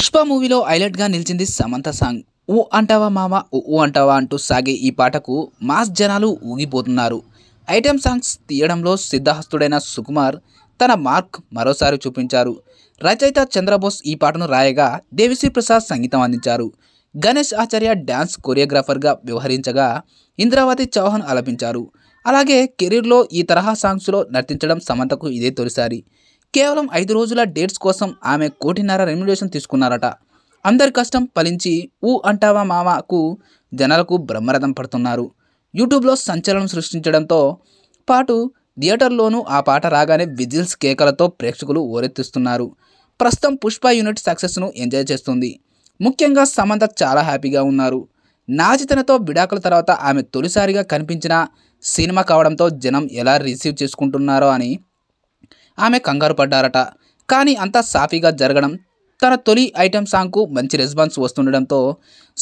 పుష్ప మూవీలో గా నిలిచింది సమంత సాంగ్ ఊ అంటావా మామ ఊ అంటావా అంటూ సాగే ఈ పాటకు మాస్ జనాలు ఊగిపోతున్నారు ఐటెం సాంగ్స్ తీయడంలో సిద్ధహస్తుడైన సుకుమార్ తన మార్క్ మరోసారి చూపించారు రచయిత చంద్రబోస్ ఈ పాటను రాయగా దేవిశ్రీ ప్రసాద్ సంగీతం అందించారు గణేష్ ఆచార్య డ్యాన్స్ కొరియోగ్రాఫర్గా వ్యవహరించగా ఇంద్రావతి చౌహాన్ ఆలపించారు అలాగే కెరీర్లో ఈ తరహా సాంగ్స్లో నర్తించడం సమంతకు ఇదే తొలిసారి కేవలం ఐదు రోజుల డేట్స్ కోసం ఆమె కోటిన్నర రెమ్యులేషన్ తీసుకున్నారట అందరి కష్టం ఫలించి ఊ అంటావా మామకు జనాలకు బ్రహ్మరథం పడుతున్నారు యూట్యూబ్లో సంచలనం సృష్టించడంతో పాటు థియేటర్లోనూ ఆ పాట రాగానే విజిల్స్ కేకలతో ప్రేక్షకులు ఓరెత్తిస్తున్నారు ప్రస్తుతం పుష్ప యూనిట్ సక్సెస్ను ఎంజాయ్ చేస్తుంది ముఖ్యంగా సమంత చాలా హ్యాపీగా ఉన్నారు నాచితనతో విడాకుల తర్వాత ఆమె తొలిసారిగా కనిపించిన సినిమా కావడంతో జనం ఎలా రిసీవ్ చేసుకుంటున్నారో అని ఆమె కంగారు పడ్డారట కానీ అంతా సాఫీగా జరగడం తన తొలి ఐటెం సాంగ్కు మంచి రెస్పాన్స్ వస్తుండడంతో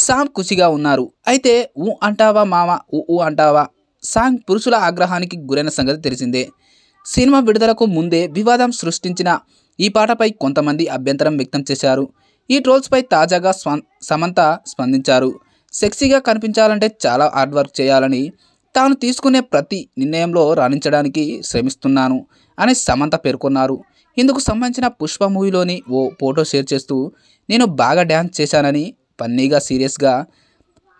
సామ్ ఖుషిగా ఉన్నారు అయితే ఊ అంటావా మామ ఊ ఊ అంటావా సాంగ్ పురుషుల ఆగ్రహానికి గురైన సంగతి తెలిసిందే సినిమా విడుదలకు ముందే వివాదం సృష్టించిన ఈ పాటపై కొంతమంది అభ్యంతరం వ్యక్తం చేశారు ఈ ట్రోల్స్పై తాజాగా స్వ సమంత స్పందించారు సెక్సీగా కనిపించాలంటే చాలా హార్డ్ వర్క్ చేయాలని తాను తీసుకునే ప్రతి నిర్ణయంలో రాణించడానికి శ్రమిస్తున్నాను అని సమంత పేర్కొన్నారు ఇందుకు సంబంధించిన పుష్ప మూవీలోని ఓ ఫోటో షేర్ చేస్తూ నేను బాగా డ్యాన్స్ చేశానని ఫన్నీగా సీరియస్గా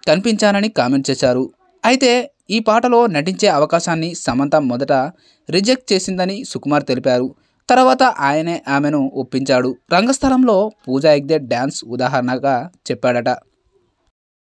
కనిపించానని కామెంట్ చేశారు అయితే ఈ పాటలో నటించే అవకాశాన్ని సమంత మొదట రిజెక్ట్ చేసిందని సుకుమార్ తెలిపారు తర్వాత ఆయనే ఆమెను ఒప్పించాడు రంగస్థలంలో పూజా ఎగ్దే డ్యాన్స్ ఉదాహరణగా చెప్పాడట